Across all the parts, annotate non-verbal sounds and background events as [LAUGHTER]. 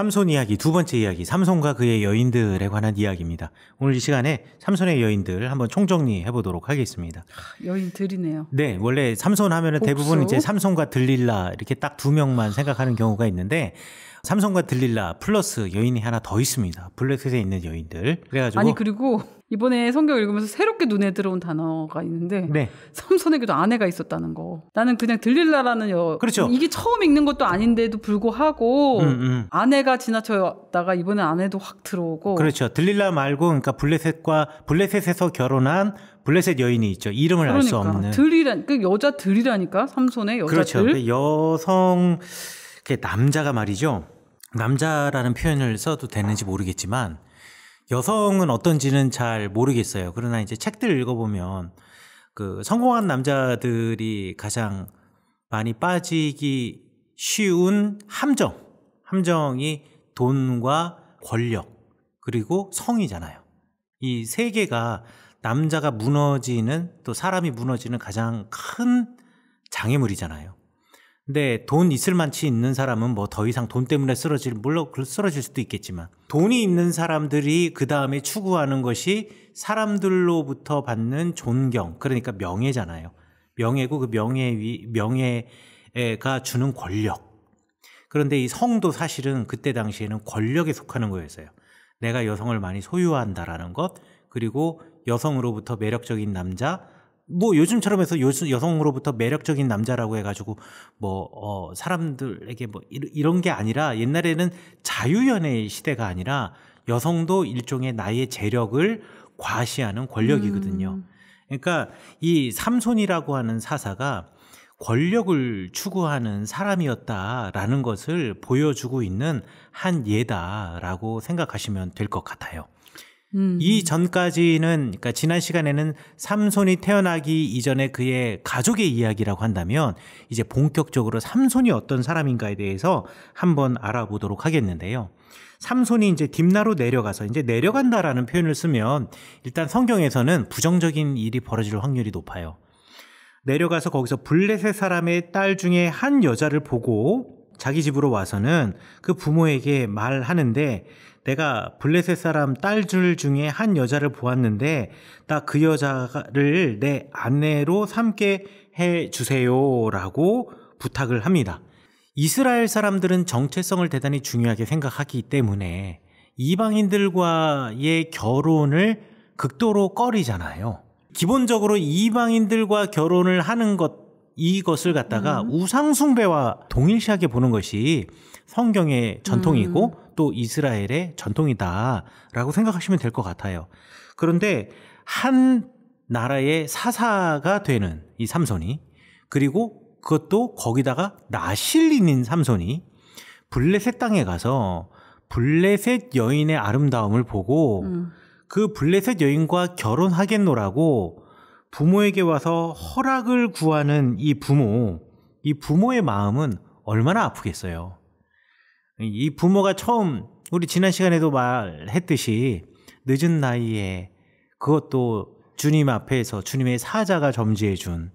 삼손 이야기 두 번째 이야기 삼손과 그의 여인들에 관한 이야기입니다. 오늘 이 시간에 삼손의 여인들 한번 총정리해 보도록 하겠습니다. 여인들이네요. 네, 원래 삼손 하면은 대부분 이제 삼손과 들릴라 이렇게 딱 두 명만 생각하는 경우가 있는데 삼성과 들릴라 플러스 여인이 하나 더 있습니다. 블랙셋에 있는 여인들. 그래가지고 아니 그리고 이번에 성경 읽으면서 새롭게 눈에 들어온 단어가 있는데 네. 삼손에게도 아내가 있었다는 거. 나는 그냥 들릴라라는 여 그렇죠. 이게 처음 읽는 것도 아닌데도 불구하고 음, 음. 아내가 지나쳐다가 이번에 아내도 확 들어오고 그렇죠. 들릴라 말고 그러니까 블랙셋과블랙셋에서 결혼한 블레셋 여인이 있죠. 이름을 그러니까, 알수 없는 들이라 그 여자 들이라니까 삼손의 여자 들. 그렇죠. 그 여성 그게 남자가 말이죠. 남자라는 표현을 써도 되는지 모르겠지만 여성은 어떤지는 잘 모르겠어요. 그러나 이제 책들 읽어보면 그 성공한 남자들이 가장 많이 빠지기 쉬운 함정. 함정이 돈과 권력, 그리고 성이잖아요. 이 세 개가 남자가 무너지는 또 사람이 무너지는 가장 큰 장애물이잖아요. 근데 돈 있을 만치 있는 사람은 뭐 더 이상 돈 때문에 쓰러질 물론 쓰러질 수도 있겠지만 돈이 있는 사람들이 그 다음에 추구하는 것이 사람들로부터 받는 존경 그러니까 명예잖아요. 명예고 그 명예 위 명예가 주는 권력. 그런데 이 성도 사실은 그때 당시에는 권력에 속하는 거였어요. 내가 여성을 많이 소유한다라는 것 그리고 여성으로부터 매력적인 남자 뭐 요즘처럼 해서 여성으로부터 매력적인 남자라고 해가지고 뭐어 사람들에게 뭐 이런 게 아니라 옛날에는 자유연애의 시대가 아니라 여성도 일종의 나의 재력을 과시하는 권력이거든요. 음. 그러니까 이 삼손이라고 하는 사사가 권력을 추구하는 사람이었다라는 것을 보여주고 있는 한 예다라고 생각하시면 될 것 같아요. 음. 이 음. 전까지는 그러니까 지난 시간에는 삼손이 태어나기 이전에 그의 가족의 이야기라고 한다면 이제 본격적으로 삼손이 어떤 사람인가에 대해서 한번 알아보도록 하겠는데요. 삼손이 이제 딥나로 내려가서 이제 내려간다라는 표현을 쓰면 일단 성경에서는 부정적인 일이 벌어질 확률이 높아요. 내려가서 거기서 블레셋 사람의 딸 중에 한 여자를 보고 자기 집으로 와서는 그 부모에게 말하는데 내가 블레셋 사람 딸 줄 중에 한 여자를 보았는데 나 그 여자를 내 아내로 삼게 해 주세요라고 부탁을 합니다. 이스라엘 사람들은 정체성을 대단히 중요하게 생각하기 때문에 이방인들과의 결혼을 극도로 꺼리잖아요. 기본적으로 이방인들과 결혼을 하는 것 이것을 갖다가 음. 우상숭배와 동일시하게 보는 것이 성경의 전통이고 음. 또 이스라엘의 전통이다라고 생각하시면 될 것 같아요. 그런데 한 나라의 사사가 되는 이 삼손이 그리고 그것도 거기다가 나실린인 삼손이 블레셋 땅에 가서 블레셋 여인의 아름다움을 보고 음. 그 블레셋 여인과 결혼하겠노라고 부모에게 와서 허락을 구하는 이 부모, 이 부모의 마음은 얼마나 아프겠어요. 이 부모가 처음 우리 지난 시간에도 말했듯이 늦은 나이에 그것도 주님 앞에서 주님의 사자가 점지해 준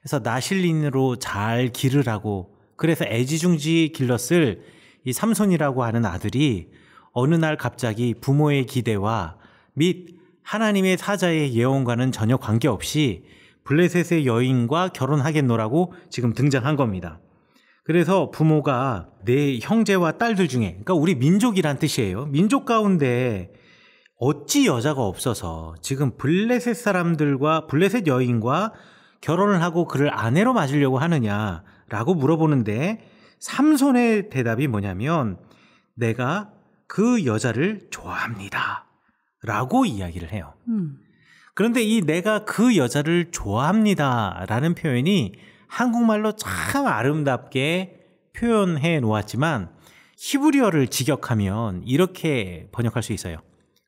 그래서 나실린으로 잘 기르라고 그래서 애지중지 길렀을 이 삼손이라고 하는 아들이 어느 날 갑자기 부모의 기대와 및 하나님의 사자의 예언과는 전혀 관계없이 블레셋의 여인과 결혼하겠노라고 지금 등장한 겁니다. 그래서 부모가 내 형제와 딸들 중에, 그러니까 우리 민족이란 뜻이에요. 민족 가운데 어찌 여자가 없어서 지금 블레셋 사람들과 블레셋 여인과 결혼을 하고 그를 아내로 맞으려고 하느냐라고 물어보는데 삼손의 대답이 뭐냐면 내가 그 여자를 좋아합니다. 라고 이야기를 해요. 음. 그런데 이 내가 그 여자를 좋아합니다. 라는 표현이 한국말로 참 아름답게 표현해 놓았지만 히브리어를 직역하면 이렇게 번역할 수 있어요.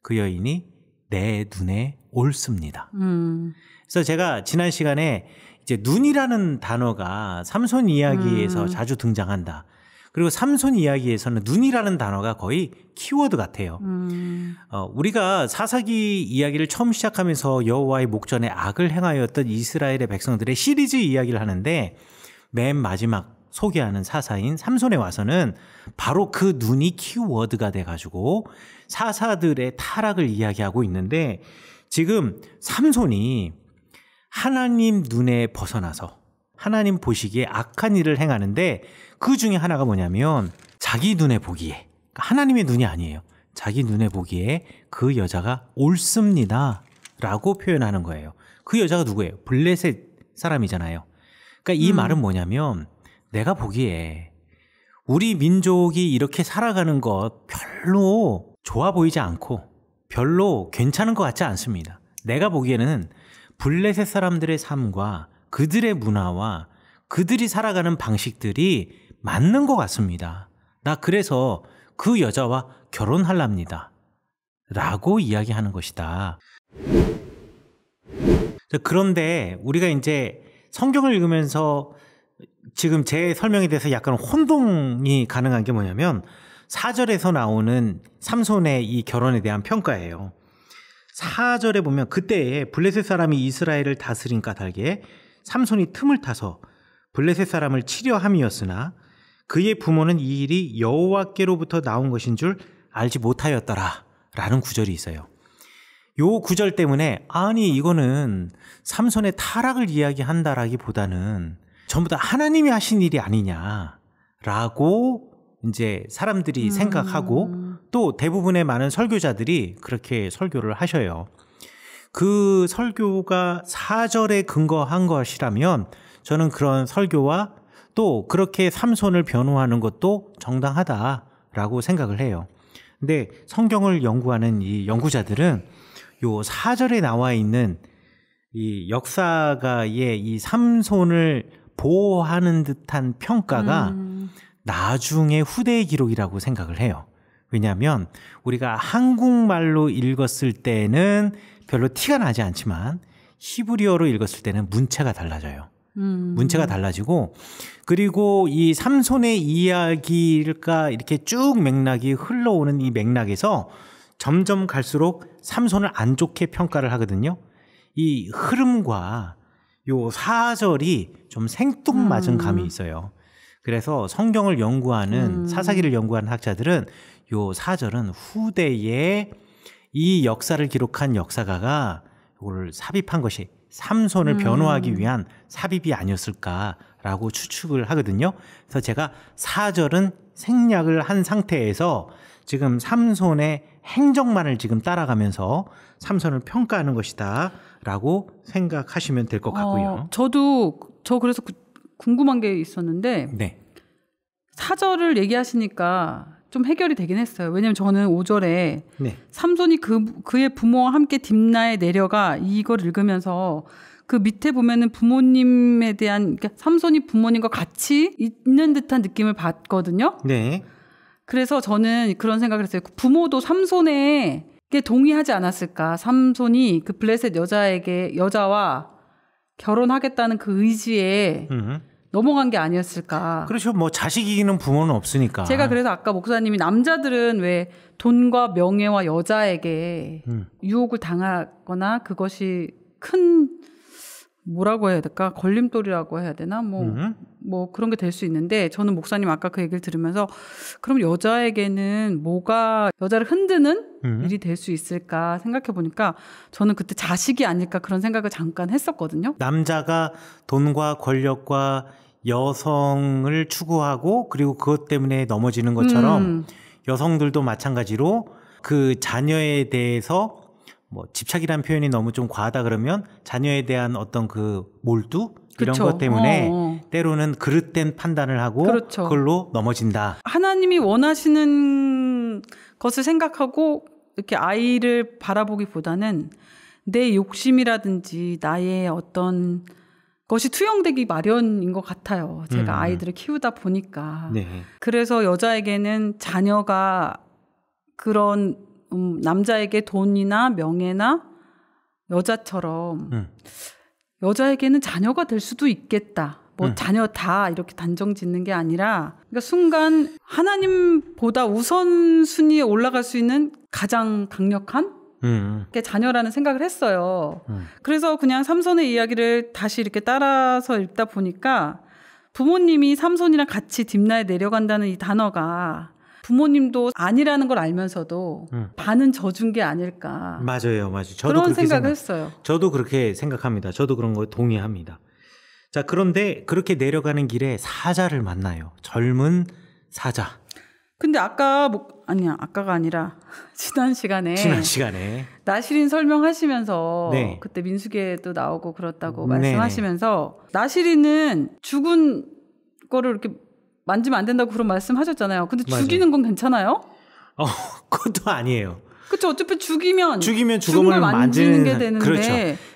그 여인이 내 눈에 옳습니다. 음. 그래서 제가 지난 시간에 이제 눈이라는 단어가 삼손 이야기에서 음. 자주 등장한다. 그리고 삼손 이야기에서는 눈이라는 단어가 거의 키워드 같아요. 음. 어, 우리가 사사기 이야기를 처음 시작하면서 여호와의 목전에 악을 행하였던 이스라엘의 백성들의 시리즈 이야기를 하는데 맨 마지막 소개하는 사사인 삼손에 와서는 바로 그 눈이 키워드가 돼가지고 사사들의 타락을 이야기하고 있는데 지금 삼손이 하나님 눈에 벗어나서 하나님 보시기에 악한 일을 행하는데 그 중에 하나가 뭐냐면 자기 눈에 보기에 그러니까 하나님의 눈이 아니에요. 자기 눈에 보기에 그 여자가 옳습니다. 라고 표현하는 거예요. 그 여자가 누구예요? 블레셋 사람이잖아요. 그러니까 이 음. 말은 뭐냐면 내가 보기에 우리 민족이 이렇게 살아가는 것 별로 좋아 보이지 않고 별로 괜찮은 것 같지 않습니다. 내가 보기에는 블레셋 사람들의 삶과 그들의 문화와 그들이 살아가는 방식들이 맞는 것 같습니다. 나 그래서 그 여자와 결혼할랍니다. 라고 이야기하는 것이다. 그런데 우리가 이제 성경을 읽으면서 지금 제 설명에 대해서 약간 혼동이 가능한 게 뭐냐면 사절에서 나오는 삼손의 이 결혼에 대한 평가예요. 사절에 보면 그때에 블레셋 사람이 이스라엘을 다스린 까닭에 삼손이 틈을 타서 블레셋 사람을 치려 함이었으나 그의 부모는 이 일이 여호와께로부터 나온 것인 줄 알지 못하였더라. 라는 구절이 있어요. 요 구절 때문에 아니 이거는 삼손의 타락을 이야기한다라기보다는 전부 다 하나님이 하신 일이 아니냐라고 이제 사람들이 음. 생각하고 또 대부분의 많은 설교자들이 그렇게 설교를 하셔요. 그 설교가 사절에 근거한 것이라면 저는 그런 설교와 또 그렇게 삼손을 변호하는 것도 정당하다라고 생각을 해요. 근데 성경을 연구하는 이 연구자들은 요 사절에 나와 있는 이 역사가의 이 삼손을 보호하는 듯한 평가가 음. 나중에 후대의 기록이라고 생각을 해요. 왜냐하면 우리가 한국말로 읽었을 때는 별로 티가 나지 않지만 히브리어로 읽었을 때는 문체가 달라져요. 음. 문체가 달라지고 그리고 이 삼손의 이야기가 이렇게 쭉 맥락이 흘러오는 이 맥락에서 점점 갈수록 삼손을 안 좋게 평가를 하거든요. 이 흐름과 요 사절이 좀 생뚱맞은 음. 감이 있어요. 그래서 성경을 연구하는 음. 사사기를 연구하는 학자들은 요 사절은 후대의 이 역사를 기록한 역사가가 이걸 삽입한 것이 삼손을 음. 변호하기 위한 삽입이 아니었을까라고 추측을 하거든요. 그래서 제가 사절은 생략을 한 상태에서 지금 삼손의 행정만을 지금 따라가면서 삼손을 평가하는 것이다라고 생각하시면 될 것 같고요. 어, 저도 저 그래서 구, 궁금한 게 있었는데 네. 사절을 얘기하시니까 좀 해결이 되긴 했어요. 왜냐면 하 저는 5절에 네. 삼손이 그 그의 부모와 함께 딥나에 내려가 이걸 읽으면서 그 밑에 보면은 부모님에 대한 그러니까 삼손이 부모님과 같이 있는 듯한 느낌을 받거든요. 네. 그래서 저는 그런 생각을 했어요. 부모도 삼손에 동의하지 않았을까? 삼손이 그 블레셋 여자에게 여자와 결혼하겠다는 그 의지에 으흠. 음. 넘어간 게 아니었을까. 그렇죠. 뭐 자식 이기는 부모는 없으니까. 제가 그래서 아까 목사님이 남자들은 왜 돈과 명예와 여자에게 음. 유혹을 당하거나 그것이 큰 뭐라고 해야 될까 걸림돌이라고 해야 되나 뭐뭐 음. 뭐 그런 게 될 수 있는데 저는 목사님 아까 그 얘기를 들으면서 그럼 여자에게는 뭐가 여자를 흔드는 음. 일이 될 수 있을까 생각해 보니까 저는 그때 자식이 아닐까 그런 생각을 잠깐 했었거든요. 남자가 돈과 권력과 여성을 추구하고 그리고 그것 때문에 넘어지는 것처럼 음. 여성들도 마찬가지로 그 자녀에 대해서 뭐 집착이란 표현이 너무 좀 과하다 그러면 자녀에 대한 어떤 그 몰두 이런 것 때문에 어, 어 때로는 그릇된 판단을 하고 그렇죠. 그걸로 넘어진다. 하나님이 원하시는 것을 생각하고 이렇게 아이를 바라보기보다는 내 욕심이라든지 나의 어떤 것이 투영되기 마련인 것 같아요. 제가 음. 아이들을 키우다 보니까. 네. 그래서 여자에게는 자녀가 그런 음, 남자에게 돈이나 명예나 여자처럼 음. 여자에게는 자녀가 될 수도 있겠다. 뭐 음. 자녀 다 이렇게 단정 짓는 게 아니라 그러니까 순간 하나님보다 우선순위에 올라갈 수 있는 가장 강력한 음. 게 자녀라는 생각을 했어요. 음. 그래서 그냥 삼손의 이야기를 다시 이렇게 따라서 읽다 보니까 부모님이 삼손이랑 같이 딥나에 내려간다는 이 단어가 부모님도 아니라는 걸 알면서도 음. 반은 져준 게 아닐까. 맞아요, 맞아요. 저도 그런 생각을 생각, 했어요. 저도 그렇게 생각합니다. 저도 그런 거 동의합니다. 자, 그런데 그렇게 내려가는 길에 사자를 만나요. 젊은 사자. 근데 아까 뭐 아니야 아까가 아니라 [LAUGHS] 지난 시간에 지난 시간에 나시린 설명하시면서 네. 그때 민수계도 나오고 그렇다고 네. 말씀하시면서 나시린은 죽은 거를 이렇게 만지면 안 된다고 그런 말씀하셨잖아요. 근데 맞아요. 죽이는 건 괜찮아요? 어 [LAUGHS] 그것도 아니에요. 그렇죠. 어차피 죽이면 죽이면 죽음을 만지는, 만지는 게 되는데 그렇죠.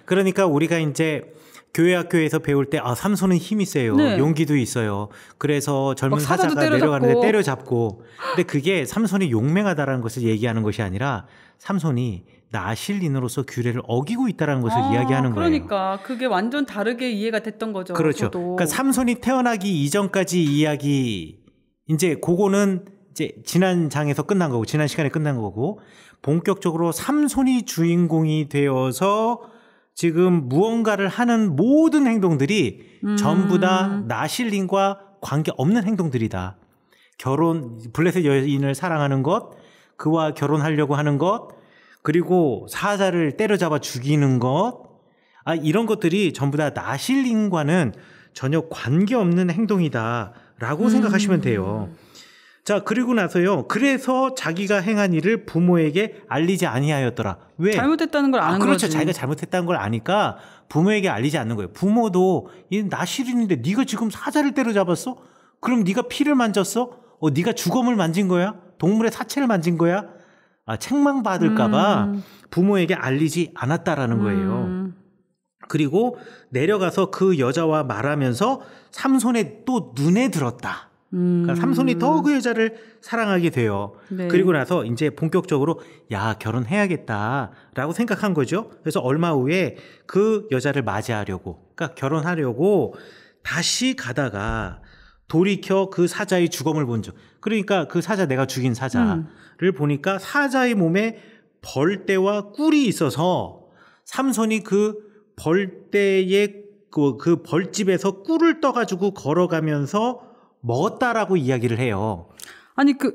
그러니까 우리가 이제 교회 학교에서 배울 때 아 삼손은 힘이 세요. 네. 용기도 있어요. 그래서 젊은 사자가 때려잡고. 내려가는데 때려잡고 근데 그게 삼손이 용맹하다라는 것을 얘기하는 것이 아니라 삼손이 나실린으로서 규례를 어기고 있다라는 것을 아, 이야기하는 그러니까. 거예요. 그러니까 그게 완전 다르게 이해가 됐던 거죠. 그렇죠. 저도. 그러니까 삼손이 태어나기 이전까지 이야기 이제 그거는 이제 지난 장에서 끝난 거고 지난 시간에 끝난 거고 본격적으로 삼손이 주인공이 되어서 지금 무언가를 하는 모든 행동들이 음. 전부 다나실링과 관계없는 행동들이다. 결혼, 블레셋 여인을 사랑하는 것, 그와 결혼하려고 하는 것, 그리고 사자를 때려잡아 죽이는 것, 아, 이런 것들이 전부 다나실링과는 전혀 관계없는 행동이다라고 음. 생각하시면 돼요. 자, 그리고 나서요. 그래서 자기가 행한 일을 부모에게 알리지 아니하였더라. 왜? 잘못했다는 걸 아, 아는 아, 그렇죠. 거지. 자기가 잘못했다는 걸 아니까 부모에게 알리지 않는 거예요. 부모도 얘나 싫은데 네가 지금 사자를 때려잡았어? 그럼 네가 피를 만졌어? 어, 네가 죽음을 만진 거야? 동물의 사체를 만진 거야? 아, 책망받을까봐 음. 부모에게 알리지 않았다라는 거예요. 음. 그리고 내려가서 그 여자와 말하면서 삼손의 또 눈에 들었다. 그러니까 음. 삼손이 더 그 여자를 사랑하게 돼요. 네. 그리고 나서 이제 본격적으로 야 결혼해야겠다라고 생각한 거죠. 그래서 얼마 후에 그 여자를 맞이하려고, 그러니까 결혼하려고 다시 가다가 돌이켜 그 사자의 죽음을본 적. 그러니까 그 사자 내가 죽인 사자를 음. 보니까 사자의 몸에 벌떼와 꿀이 있어서 삼손이 그 벌떼의 그, 그 벌집에서 꿀을 떠가지고 걸어가면서 먹었다라고 이야기를 해요. 아니 그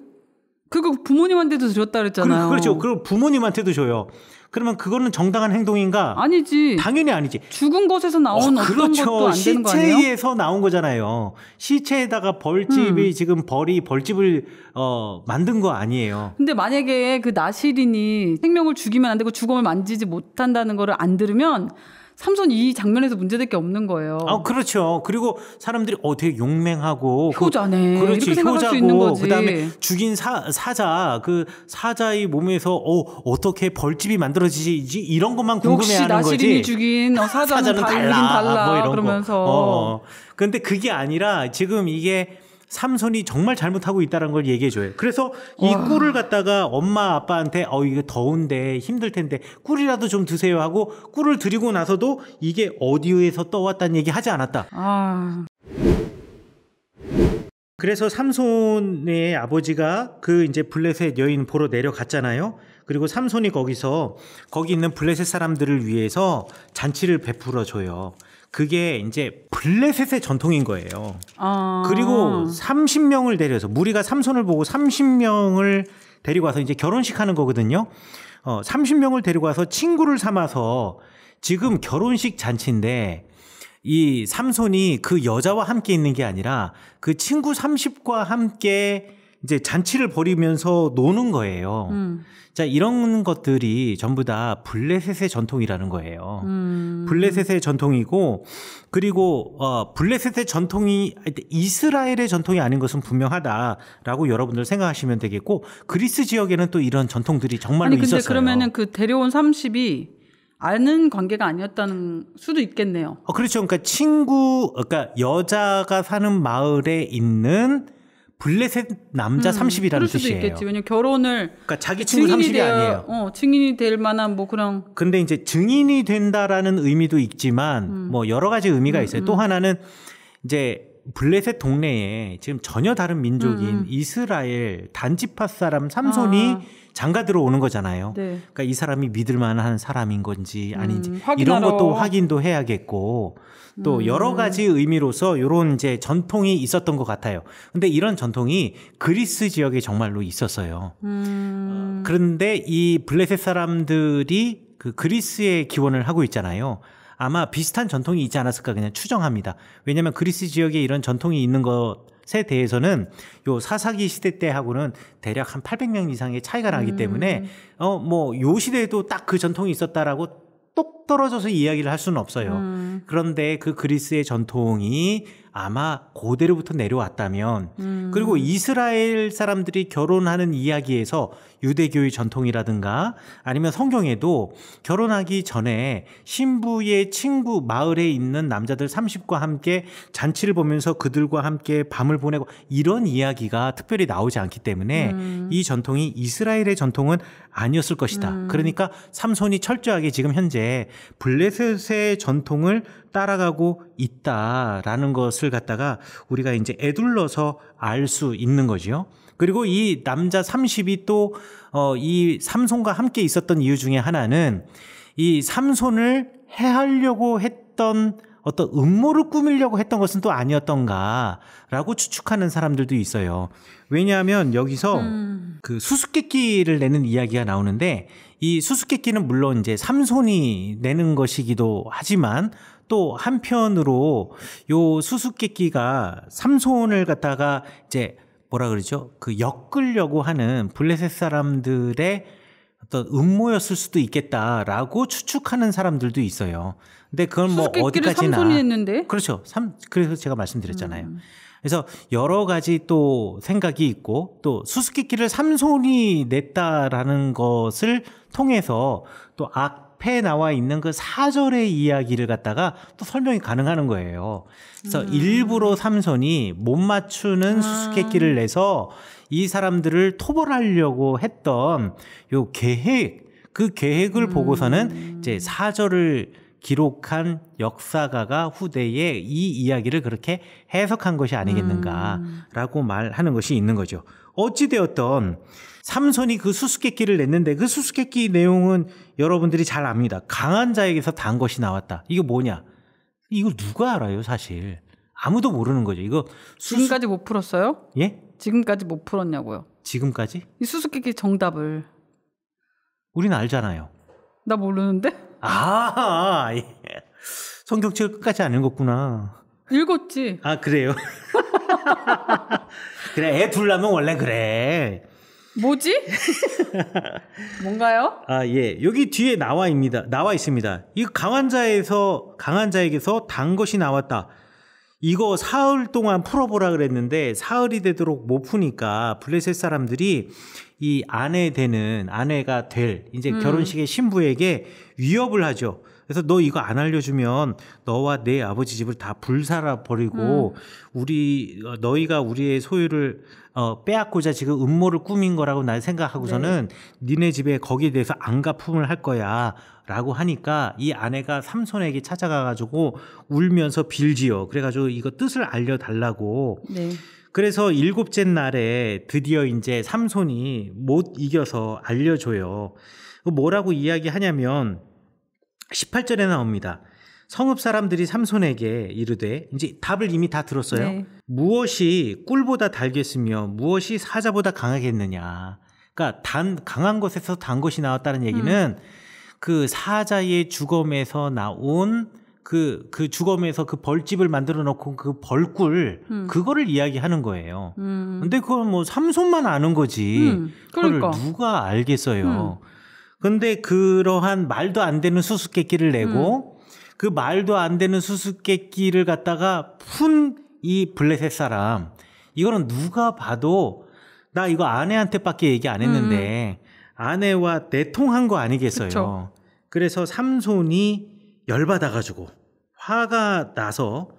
그거 부모님한테도 줬다 그, 그랬잖아요. 그, 렇죠 그럼 부모님한테도 줘요. 그러면 그거는 정당한 행동인가? 아니지. 당연히 아니지. 죽은 것에서 어, 나온 어, 그렇죠. 것도 안 되는 거 아니에요? 시체에서 나온 거잖아요. 시체에다가 벌집이 음. 지금 벌이 벌집을 어, 만든 거 아니에요. 근데 만약에 그 나시린이 생명을 죽이면 안 되고 죽음을 만지지 못한다는 거를 안 들으면 삼손 이 장면에서 문제될 게 없는 거예요. 아 그렇죠. 그리고 사람들이 어 되게 용맹하고 효자네. 그, 네. 렇지 효자고 그다음에 죽인 사, 사자 그 사자의 몸에서 어 어떻게 벌집이 만들어지지 이런 것만 궁금해하는 거지. 나시린이 죽인 어, 사자는, 사자는 달라, 달라 뭐 이런 그러면서. 거. 어. 근데 그게 아니라 지금 이게 삼손이 정말 잘못하고 있다는 걸 얘기해 줘요. 그래서 이 꿀을 갖다가 엄마 아빠한테 어 이거 더운데 힘들 텐데 꿀이라도 좀 드세요 하고 꿀을 드리고 나서도 이게 어디에서 떠왔다는 얘기 하지 않았다. 아. 그래서 삼손의 아버지가 그 이제 블레셋 여인 보러 내려갔잖아요. 그리고 삼손이 거기서 거기 있는 블레셋 사람들을 위해서 잔치를 베풀어 줘요. 그게 이제 블레셋의 전통인 거예요. 아. 그리고 30명을 데려서 무리가 삼손을 보고 30명을 데리고 와서 이제 결혼식 하는 거거든요. 어, 30명을 데리고 와서 친구를 삼아서 지금 결혼식 잔치인데 이 삼손이 그 여자와 함께 있는 게 아니라 그 친구 30과 함께 이제 잔치를 벌이면서 노는 거예요. 음. 자, 이런 것들이 전부 다 블레셋의 전통이라는 거예요. 음. 블레셋의 전통이고, 그리고, 어, 블레셋의 전통이, 이스라엘의 전통이 아닌 것은 분명하다라고 여러분들 생각하시면 되겠고, 그리스 지역에는 또 이런 전통들이 정말로 있었어요. 아데 그러면은 그 데려온 30이 아는 관계가 아니었다는 수도 있겠네요. 어, 그렇죠. 그러니까 친구, 그러니까 여자가 사는 마을에 있는 블레셋 남자 음, 30이라는 그럴 수도 뜻이에요. 있겠지. 왜냐면 결혼을 그러니까 자기 친구 30이 되어, 아니에요. 어, 증인이 될 만한 뭐 그런 근데 이제 증인이 된다라는 의미도 있지만 음. 뭐 여러 가지 의미가 음, 있어요. 음. 또 하나는 이제 블레셋 동네에 지금 전혀 다른 민족인 음, 음. 이스라엘 단지파 사람 삼손이 아. 장가 들어오는 거잖아요. 네. 그러니까 이 사람이 믿을 만한 사람인 건지 아닌지 이런 것도 확인도 해야겠고 또 음. 여러 가지 의미로서 요런 이제 전통이 있었던 것 같아요. 근데 이런 전통이 그리스 지역에 정말로 있었어요. 음. 그런데 이 블레셋 사람들이 그그리스의 기원을 하고 있잖아요. 아마 비슷한 전통이 있지 않았을까 그냥 추정합니다. 왜냐하면 그리스 지역에 이런 전통이 있는 것에 대해서는 요 사사기 시대 때하고는 대략 한 800명 이상의 차이가 나기 음. 때문에 어뭐 요 시대에도 딱 그 전통이 있었다라고 똑 떨어져서 이야기를 할 수는 없어요. 음. 그런데 그 그리스의 전통이 아마 고대로부터 내려왔다면 음. 그리고 이스라엘 사람들이 결혼하는 이야기에서 유대교의 전통이라든가 아니면 성경에도 결혼하기 전에 신부의 친구 마을에 있는 남자들 30과 함께 잔치를 보면서 그들과 함께 밤을 보내고 이런 이야기가 특별히 나오지 않기 때문에 음. 이 전통이 이스라엘의 전통은 아니었을 것이다. 음. 그러니까 삼손이 철저하게 지금 현재 블레셋의 전통을 따라가고 있다라는 것을 것을 갖다가 우리가 이제 애둘러서 알 수 있는 거지요. 그리고 이 남자 30이 또, 어, 이 삼손과 함께 있었던 이유 중에 하나는 이 삼손을 해하려고 했던 어떤 음모를 꾸밀려고 했던 것은 또 아니었던가라고 추측하는 사람들도 있어요. 왜냐하면 여기서 음. 그 수수께끼를 내는 이야기가 나오는데 이 수수께끼는 물론 이제 삼손이 내는 것이기도 하지만 또 한편으로 요 수수께끼가 삼손을 갖다가 이제 뭐라 그러죠? 그 엮으려고 하는 블레셋 사람들의 어떤 음모였을 수도 있겠다라고 추측하는 사람들도 있어요. 근데 그건 뭐 어디까지나 삼손이 했는데? 그렇죠. 삼 그래서 제가 말씀드렸잖아요. 음. 그래서 여러 가지 또 생각이 있고 또 수수께끼를 삼손이 냈다라는 것을 통해서 또악 앞에 나와 있는 그 4절의 이야기를 갖다가 또 설명이 가능하는 거예요. 그래서 음. 일부러 삼손이 못 맞추는 아. 수수께끼를 내서 이 사람들을 토벌하려고 했던 요 계획, 그 계획을 음. 보고서는 이제 4절을 기록한 역사가가 후대에 이 이야기를 그렇게 해석한 것이 아니겠는가라고 음. 말하는 것이 있는 거죠. 어찌되었던 삼손이 그 수수께끼를 냈는데 그 수수께끼 내용은 여러분들이 잘 압니다. 강한 자에게서 단 것이 나왔다. 이거 뭐냐? 이거 누가 알아요, 사실? 아무도 모르는 거죠. 이거 수수... 지금까지 못 풀었어요? 예? 지금까지 못 풀었냐고요? 지금까지? 이 수수께끼 정답을 우리는 알잖아요. 나 모르는데? 아, 예. 성경책을 끝까지 안 읽었구나. 읽었지. 아 그래요? [LAUGHS] 그래, 애둘 나면 원래 그래. 뭐지? [LAUGHS] 뭔가요? 아, 예. 여기 뒤에 나와입니다. 나와 있습니다. 이 강환자에서, 강환자에게서 단 것이 나왔다. 이거 사흘 동안 풀어보라 그랬는데 사흘이 되도록 못 푸니까 블레셋 사람들이 이 아내 되는 아내가 될 이제 음. 결혼식의 신부에게 위협을 하죠. 그래서 너 이거 안 알려주면 너와 내 아버지 집을 다 불살아 버리고 음. 우리 어, 너희가 우리의 소유를 어, 빼앗고자 지금 음모를 꾸민 거라고 날 생각하고서는 네. 니네 집에 거기에 대해서 안 가품을 할 거야. 라고 하니까 이 아내가 삼손에게 찾아가가지고 울면서 빌지요. 그래가지고 이거 뜻을 알려달라고. 네. 그래서 일곱째 날에 드디어 이제 삼손이 못 이겨서 알려줘요. 그 뭐라고 이야기하냐면 18절에 나옵니다. 성읍 사람들이 삼손에게 이르되 이제 답을 이미 다 들었어요. 네. 무엇이 꿀보다 달겠으며 무엇이 사자보다 강하겠느냐. 그러니까 단 강한 것에서 단 것이 나왔다는 얘기는 음. 그 사자의 주검에서 나온 그, 그 주검에서 그 벌집을 만들어 놓고 그 벌꿀, 음. 그거를 이야기하는 거예요. 음. 근데 그건 뭐 삼손만 아는 거지. 음. 그러니까. 그걸 누가 알겠어요. 음. 근데 그러한 말도 안 되는 수수께끼를 내고 음. 그 말도 안 되는 수수께끼를 갖다가 푼 이 블레셋 사람 이거는 누가 봐도 나 이거 아내한테밖에 얘기 안 했는데 음. 아내와 내통한 거 아니겠어요. 그쵸. 그래서 삼손이 열받아가지고 화가 나서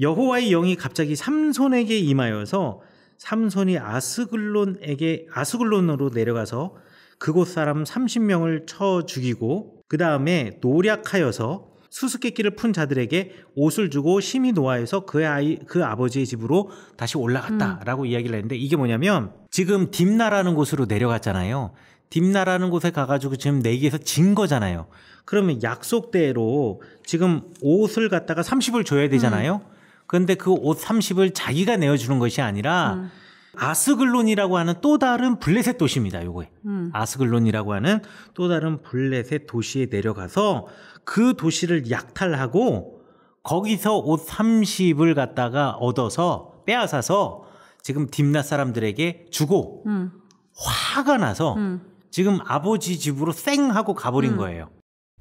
여호와의 영이 갑자기 삼손에게 임하여서 삼손이 아스글론에게 아스글론으로 내려가서 그곳 사람 30명을 쳐 죽이고 그 다음에 노략하여서 수수께끼를 푼 자들에게 옷을 주고 심히 노하여서 그 아이 그 아버지의 집으로 다시 올라갔다라고 음. 이야기를 했는데 이게 뭐냐면 지금 딥나라는 곳으로 내려갔잖아요. 딥나라는 곳에 가가지고 지금 내기에서 진 거잖아요. 그러면 약속대로 지금 옷을 갖다가 30을 줘야 되잖아요. 음. 그런데 그 옷 30을 자기가 내어주는 것이 아니라 음. 아스글론이라고 하는 또 다른 블레셋 도시입니다. 요거에 음. 아스글론이라고 하는 또 다른 블레셋 도시에 내려가서 그 도시를 약탈하고 거기서 옷 30을 갖다가 얻어서 빼앗아서 지금 딥나 사람들에게 주고 음. 화가 나서 음. 지금 아버지 집으로 쌩 하고 가버린 음. 거예요.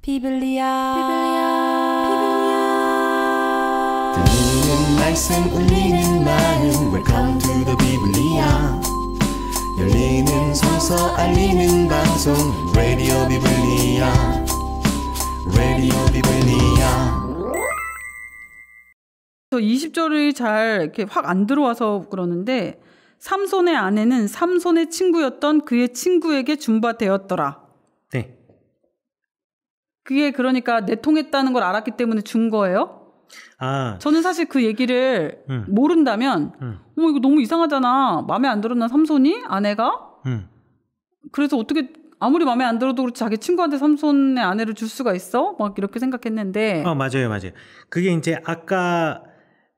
비블리아. 비블리아. 비블리아. 말씀 울리는 마음 Welcome to the b i b l 열리는 서서 알리는 방송 Radio b i b l Radio b i b l 20절이 잘 이렇게 확 안 들어와서 그러는데 삼손의 아내는 삼손의 친구였던 그의 친구에게 준바되었더라. 네. 그게 그러니까 내통했다는 걸 알았기 때문에 준 거예요? 아. 저는 사실 그 얘기를 음. 모른다면, 음. 어 이거 너무 이상하잖아. 마음에 안 들었나, 삼손이? 아내가? 음. 그래서 어떻게, 아무리 마음에 안 들어도 그렇지 자기 친구한테 삼손의 아내를 줄 수가 있어? 막 이렇게 생각했는데. 어, 맞아요, 맞아요. 그게 이제 아까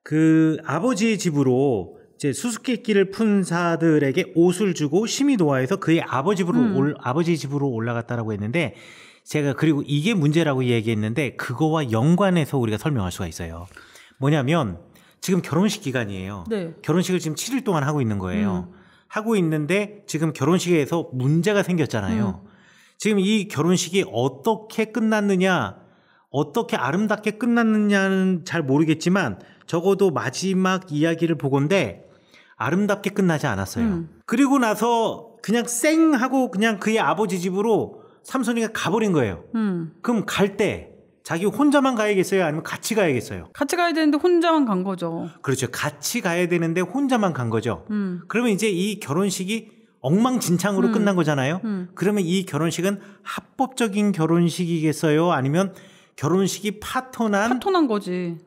그 아버지의 집으로 이제 수수께끼를 푼 사들에게 옷을 주고 심의 도와해서 그의 아버지 집으로 음. 올, 아버지 집으로 올라갔다라고 했는데 제가 그리고 이게 문제라고 얘기했는데 그거와 연관해서 우리가 설명할 수가 있어요. 뭐냐면 지금 결혼식 기간이에요. 네. 결혼식을 지금 7일 동안 하고 있는 거예요. 음. 하고 있는데 지금 결혼식에서 문제가 생겼잖아요. 음. 지금 이 결혼식이 어떻게 끝났느냐, 어떻게 아름답게 끝났느냐는 잘 모르겠지만 적어도 마지막 이야기를 보건데 아름답게 끝나지 않았어요. 음. 그리고 나서 그냥 쌩 하고 그냥 그의 아버지 집으로 삼손이가 가버린 거예요. 음. 그럼 갈 때 자기 혼자만 가야겠어요? 아니면 같이 가야겠어요? 같이 가야 되는데 혼자만 간 거죠. 그렇죠. 같이 가야 되는데 혼자만 간 거죠. 음. 그러면 이제 이 결혼식이 엉망진창으로 음. 끝난 거잖아요. 음. 그러면 이 결혼식은 합법적인 결혼식이겠어요? 아니면 결혼식이 파토난 파토난 거지.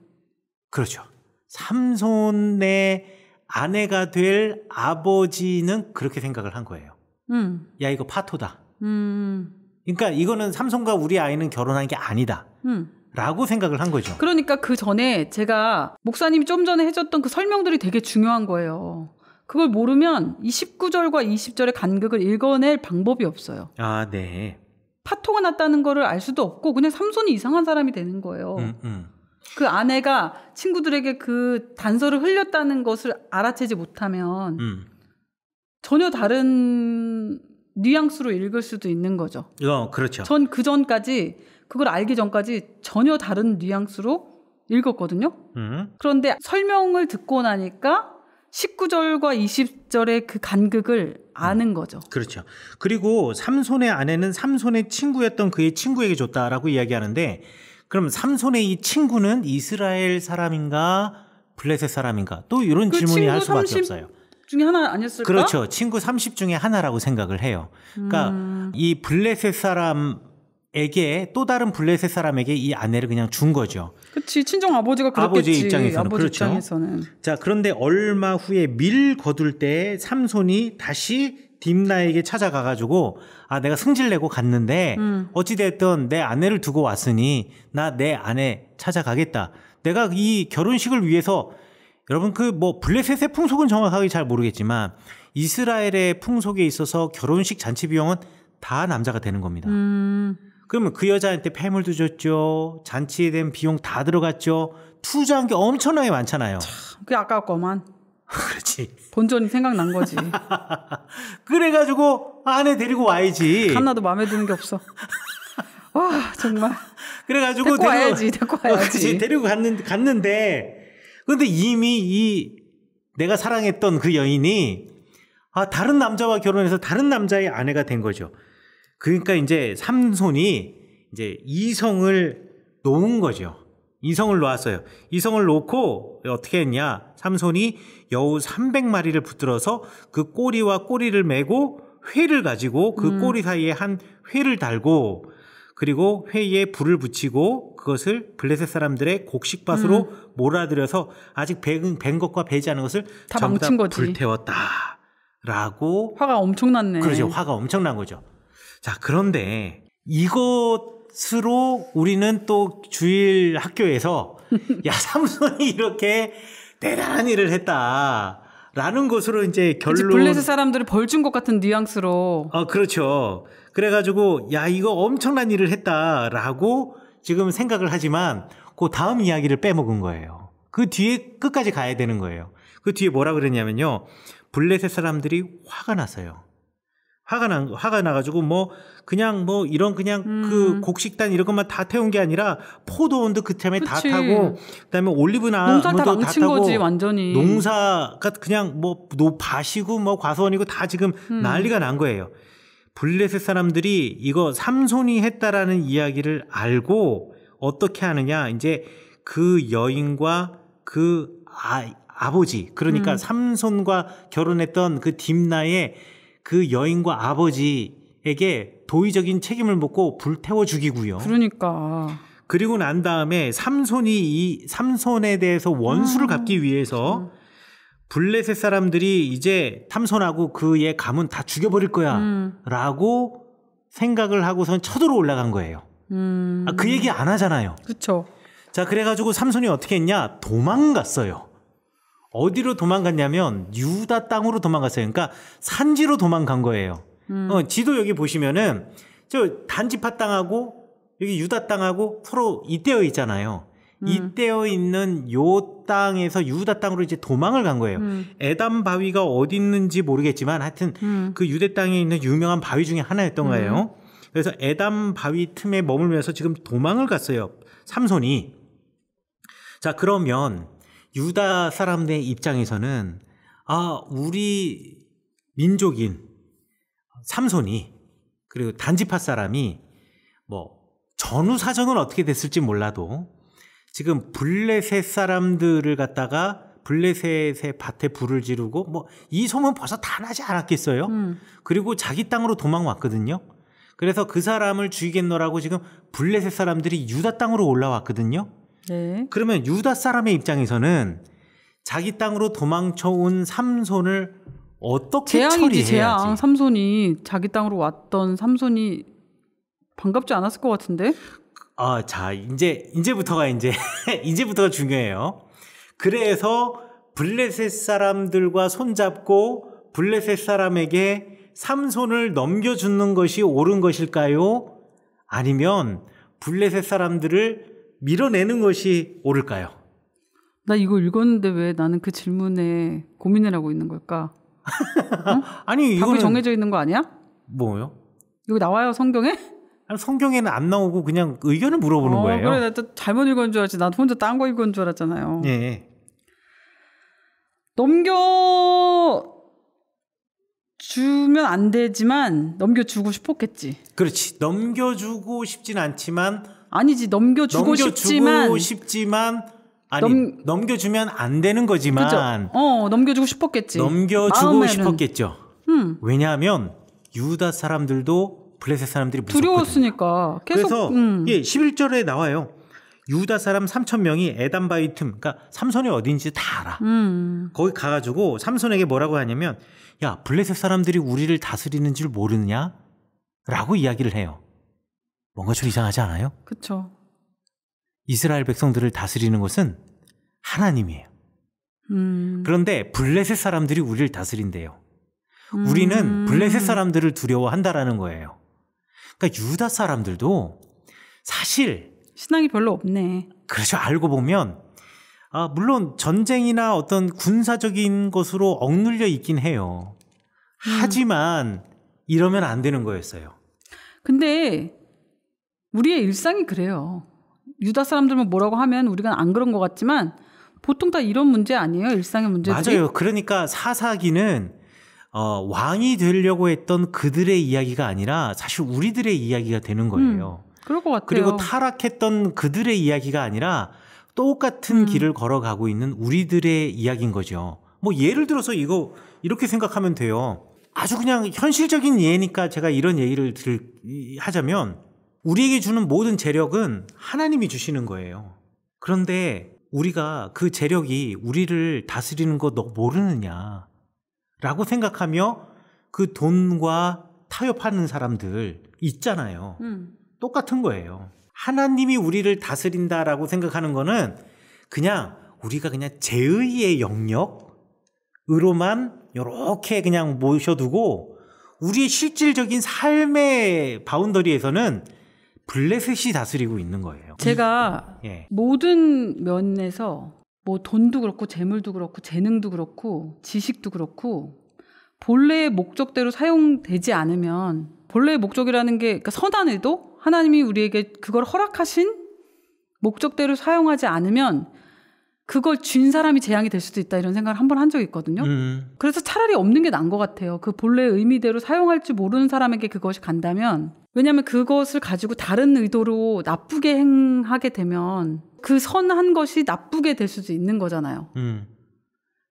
그렇죠. 삼손의 아내가 될 아버지는 그렇게 생각을 한 거예요. 음. 야 이거 파토다. 음. 그러니까 이거는 삼성과 우리 아이는 결혼한 게 아니다. 음. 라고 생각을 한 거죠. 그러니까 그 전에 제가 목사님이 좀 전에 해줬던 그 설명들이 되게 중요한 거예요. 그걸 모르면 2 9절과 20절의 간극을 읽어낼 방법이 없어요. 아, 네. 파토가 났다는 거를 알 수도 없고 그냥 삼손이 이상한 사람이 되는 거예요. 음, 음. 그 아내가 친구들에게 그 단서를 흘렸다는 것을 알아채지 못하면 음. 전혀 다른 뉘앙스로 읽을 수도 있는 거죠. 어, 그렇죠. 전 그 전까지 그걸 알기 전까지 전혀 다른 뉘앙스로 읽었거든요. 음. 그런데 설명을 듣고 나니까 19절과 20절의 그 간극을 아는 거죠. 그렇죠. 그리고 삼손의 아내는 삼손의 친구였던 그의 친구에게 줬다라고 이야기하는데 그럼 삼손의 이 친구는 이스라엘 사람인가 블레셋 사람인가 또 이런 그 질문이 할 수밖에 30, 없어요. 중에 하나 아니었을까? 그렇죠. 친구 30 중에 하나라고 생각을 해요. 그러니까 음. 이 블레셋 사람 에게 또 다른 블레셋 사람에게 이 아내를 그냥 준 거죠. 그렇지 친정 아버지가 그렇겠지. 아버지 입장에서는 아버지 그렇죠. 입장에서는. 자 그런데 얼마 후에 밀 거둘 때 삼손이 다시 딥나에게 찾아가가지고 아 내가 승질내고 갔는데 음. 어찌됐든 내 아내를 두고 왔으니 나 내 아내 찾아가겠다. 내가 이 결혼식을 위해서 여러분 그 뭐 블레셋의 풍속은 정확하게 잘 모르겠지만 이스라엘의 풍속에 있어서 결혼식 잔치 비용은 다 남자가 되는 겁니다. 음. 그러면 그 여자한테 폐물도 줬죠. 잔치에 대한 비용 다 들어갔죠. 투자한 게 엄청나게 많잖아요. 참, 그게 아까울 거만. [LAUGHS] 그렇지. 본전이 생각난 거지. [LAUGHS] 그래가지고 아내 데리고 와야지. 하나도 마음에 드는 게 없어. 와 정말. 그래가지고 데리고, 와야지. 데리고 와야지. [LAUGHS] 어, 데리고 갔는데, 갔는데 그런데 이미 이 내가 사랑했던 그 여인이 아, 다른 남자와 결혼해서 다른 남자의 아내가 된 거죠. 그러니까 이제 삼손이 이제 이성을 놓은 거죠. 이성을 놓았어요. 이성을 놓고 어떻게 했냐. 삼손이 여우 300마리를 붙들어서 그 꼬리와 꼬리를 메고 회를 가지고 그 음. 꼬리 사이에 한 회를 달고 그리고 회의에 불을 붙이고 그것을 블레셋 사람들의 곡식밭으로 음. 몰아들여서 아직 밴, 밴 것과 베지 않은 것을 다 전부 다 불태웠다. 라고 화가 엄청났네. 그렇죠. 화가 엄청난 거죠. 자, 그런데 이것으로 우리는 또 주일 학교에서 [LAUGHS] 야 삼손이 이렇게 대단한 일을 했다. 라는 것으로 이제 결론. 블레셋 사람들을 벌 준 것 같은 뉘앙스로. 어, 그렇죠. 그래가지고 야 이거 엄청난 일을 했다라고 지금 생각을 하지만 그 다음 이야기를 빼먹은 거예요. 그 뒤에 끝까지 가야 되는 거예요. 그 뒤에 뭐라 그랬냐면요. 블레셋 사람들이 화가 나서요. 화가 난 화가 나가지고 뭐 그냥 뭐 이런 그냥 그 음. 그 곡식단 이런 것만 다 태운 게 아니라 포도원도 그틈에다 타고 그다음에 올리브나 농사 다 망친 다 타고 거지 완전히 농사가 그냥 뭐노 밭이고 뭐 과수원이고 다 지금 음. 난리가 난 거예요. 블레셋 사람들이 이거 삼손이 했다라는 이야기를 알고 어떻게 하느냐 이제 그 여인과 그 아, 아버지 그러니까 음. 삼손과 결혼했던 그딤나의그 여인과 아버지에게 도의적인 책임을 묻고 불태워 죽이고요. 그러니까 그리고 난 다음에 삼손이 이 삼손에 대해서 원수를 아, 갚기 위해서 블레셋 사람들이 이제 탐선하고 그의 가문 다 죽여버릴 거야. 음. 라고 생각을 하고선 쳐들어 올라간 거예요. 음. 아, 그 얘기 안 하잖아요. 그쵸. 자, 그래가지고 삼손이 어떻게 했냐? 도망갔어요. 어디로 도망갔냐면 유다 땅으로 도망갔어요. 그러니까 산지로 도망간 거예요. 음. 어, 지도 여기 보시면은 저 단지파 땅하고 여기 유다 땅하고 서로 이때어 있잖아요. 음. 이때어 있는 요 땅에서 유다 땅으로 이제 도망을 간 거예요. 음. 에담 바위가 어디 있는지 모르겠지만 하여튼 음. 그 유대 땅에 있는 유명한 바위 중에 하나였던 음. 거예요. 그래서 에담 바위 틈에 머물면서 지금 도망을 갔어요. 삼손이. 자, 그러면 유다 사람들의 입장에서는 아, 우리 민족인 삼손이 그리고 단지파 사람이 뭐 전후 사정은 어떻게 됐을지 몰라도 지금 블레셋 사람들을 갖다가 블레셋의 밭에 불을 지르고 뭐이 소문 벌써 다 나지 않았겠어요? 음. 그리고 자기 땅으로 도망 왔거든요. 그래서 그 사람을 죽이겠노라고 지금 블레셋 사람들이 유다 땅으로 올라왔거든요. 네. 그러면 유다 사람의 입장에서는 자기 땅으로 도망쳐 온 삼손을 어떻게 재앙이지, 처리해야지? 재앙. 삼손이 자기 땅으로 왔던 삼손이 반갑지 않았을 것 같은데? 아, 자, 이제, 이제부터가 이제, [LAUGHS] 이제부터가 중요해요. 그래서 블레셋 사람들과 손잡고 블레셋 사람에게 삼손을 넘겨주는 것이 옳은 것일까요? 아니면 블레셋 사람들을 밀어내는 것이 옳을까요? 나 이거 읽었는데 왜 나는 그 질문에 고민을 하고 있는 걸까? 응? [LAUGHS] 아니, 이거. 어? 답이 정해져 있는 거 아니야? 뭐요? 이거 나와요, 성경에? 성경에는 안 나오고 그냥 의견을 물어보는 어, 거예요. 그래, 나또 잘못 읽은 줄 알았지. 난 혼자 딴 거 읽은 줄 알았잖아요. 예. 넘겨 주면 안 되지만 넘겨주고 싶었겠지. 그렇지. 넘겨주고 싶진 않지만 아니지 넘겨주고, 넘겨주고 싶지만, 싶지만 아니 넘... 겨주면안 되는 거지만 그쵸? 어 넘겨주고 싶었겠지. 넘겨주고 마음에는. 싶었겠죠. 음. 왜냐하면 유다 사람들도 블레셋 사람들이 무섭거든요. 두려웠으니까 계속 그래서 음. 예, 11절에 나와요. 유다 사람 3천 명이 에단 바이 틈, 그러니까 삼손이 어딘지 다 알아. 음. 거기 가가지고 삼손에게 뭐라고 하냐면, 야 블레셋 사람들이 우리를 다스리는 줄 모르느냐?라고 이야기를 해요. 뭔가 좀 이상하지 않아요? 그렇 이스라엘 백성들을 다스리는 것은 하나님이에요. 음. 그런데 블레셋 사람들이 우리를 다스린대요. 음. 우리는 블레셋 사람들을 두려워한다라는 거예요. 그러니까 유다 사람들도 사실 신앙이 별로 없네. 그렇죠. 알고 보면 아, 물론 전쟁이나 어떤 군사적인 것으로 억눌려 있긴 해요. 음. 하지만 이러면 안 되는 거였어요. 근데 우리의 일상이 그래요. 유다 사람들만 뭐라고 하면 우리가 안 그런 것 같지만 보통 다 이런 문제 아니에요? 일상의 문제들이. 맞아요. 그러니까 사사기는 어, 왕이 되려고 했던 그들의 이야기가 아니라 사실 우리들의 이야기가 되는 거예요. 음, 그럴 것 같아요. 그리고 타락했던 그들의 이야기가 아니라 똑같은 음. 길을 걸어가고 있는 우리들의 이야기인 거죠. 뭐 예를 들어서 이거 이렇게 생각하면 돼요. 아주 그냥 현실적인 예니까 제가 이런 얘기를 들, 하자면 우리에게 주는 모든 재력은 하나님이 주시는 거예요. 그런데 우리가 그 재력이 우리를 다스리는 거 너 모르느냐. 라고 생각하며 그 돈과 타협하는 사람들 있잖아요. 음. 똑같은 거예요. 하나님이 우리를 다스린다라고 생각하는 거는 그냥 우리가 그냥 제의의 영역으로만 이렇게 그냥 모셔두고 우리의 실질적인 삶의 바운더리에서는 블레셋이 다스리고 있는 거예요. 제가 예. 모든 면에서 뭐 돈도 그렇고 재물도 그렇고 재능도 그렇고 지식도 그렇고 본래의 목적대로 사용되지 않으면 본래의 목적이라는 게 그러니까 선한 의도 하나님이 우리에게 그걸 허락하신 목적대로 사용하지 않으면 그걸 쥔 사람이 재앙이 될 수도 있다 이런 생각을 한 번 한 적이 있거든요. 음. 그래서 차라리 없는 게난것 같아요. 그 본래의 의미대로 사용할 지 모르는 사람에게 그것이 간다면 왜냐하면 그것을 가지고 다른 의도로 나쁘게 행하게 되면 그 선한 것이 나쁘게 될 수도 있는 거잖아요. 음.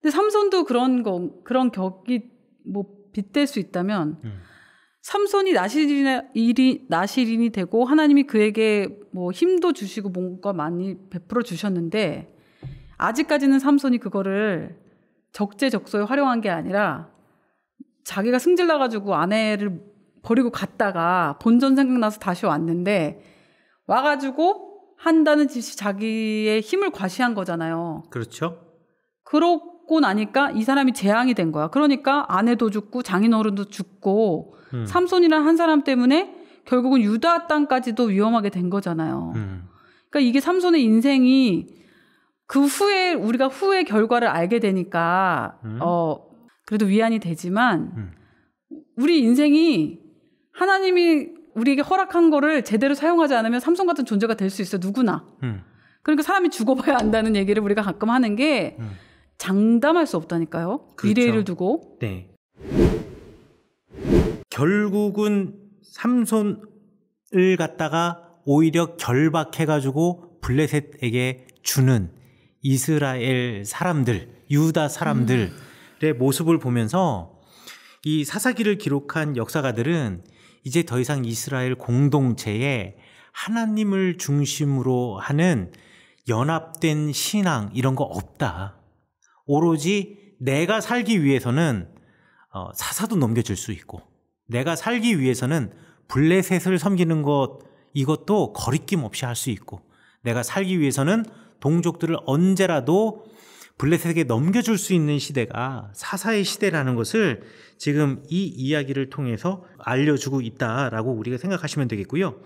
근데 삼손도 그런 거 그런 격이 뭐 빗댈 수 있다면 음. 삼손이 나시린이 나시린이 되고 하나님이 그에게 뭐 힘도 주시고 뭔가 많이 베풀어 주셨는데 아직까지는 삼손이 그거를 적재적소에 활용한 게 아니라 자기가 승질나 가지고 아내를 버리고 갔다가 본전 생각나서 다시 왔는데 와가지고 한다는 짓이 자기의 힘을 과시한 거잖아요. 그렇죠. 그러고 나니까 이 사람이 재앙이 된 거야. 그러니까 아내도 죽고 장인어른도 죽고 음. 삼손이란 한 사람 때문에 결국은 유다 땅까지도 위험하게 된 거잖아요. 음. 그러니까 이게 삼손의 인생이 그 후에 우리가 후의 결과를 알게 되니까 음. 어 그래도 위안이 되지만 음. 우리 인생이 하나님이 우리에게 허락한 거를 제대로 사용하지 않으면 삼성 같은 존재가 될 수 있어 누구나. 음. 그러니까 사람이 죽어봐야 안다는 얘기를 우리가 가끔 하는 게 음. 장담할 수 없다니까요. 그렇죠. 미래를 두고. 네. 결국은 삼손을 갖다가 오히려 결박해가지고 블레셋에게 주는 이스라엘 사람들, 유다 사람들의 음. 모습을 보면서 이 사사기를 기록한 역사가들은 이제 더 이상 이스라엘 공동체에 하나님을 중심으로 하는 연합된 신앙 이런 거 없다. 오로지 내가 살기 위해서는 어, 사사도 넘겨줄 수 있고 내가 살기 위해서는 블레셋을 섬기는 것 이것도 거리낌 없이 할 수 있고 내가 살기 위해서는 동족들을 언제라도 블레셋에게 넘겨줄 수 있는 시대가 사사의 시대라는 것을 지금 이 이야기를 통해서 알려주고 있다라고 우리가 생각하시면 되겠고요.